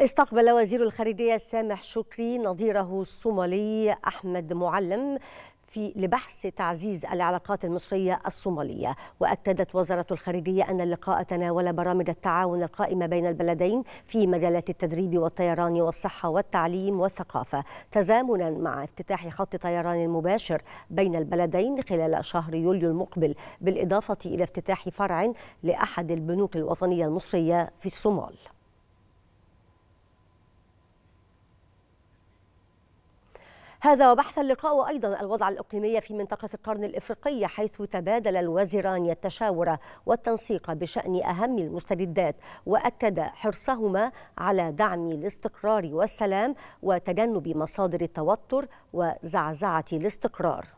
استقبل وزير الخارجية سامح شكري نظيره الصومالي أحمد معلم في لبحث تعزيز العلاقات المصرية الصومالية وأكدت وزارة الخارجية أن اللقاء تناول برامج التعاون القائمة بين البلدين في مجالات التدريب والطيران والصحة والتعليم والثقافة تزامنا مع افتتاح خط طيران مباشر بين البلدين خلال شهر يوليو المقبل بالإضافة إلى افتتاح فرع لأحد البنوك الوطنية المصرية في الصومال هذا وبحث اللقاء أيضا الوضع الإقليمي في منطقة القرن الإفريقية حيث تبادل الوزيران التشاور والتنسيق بشأن أهم المستجدات وأكد حرصهما على دعم الاستقرار والسلام وتجنب مصادر التوتر وزعزعة الاستقرار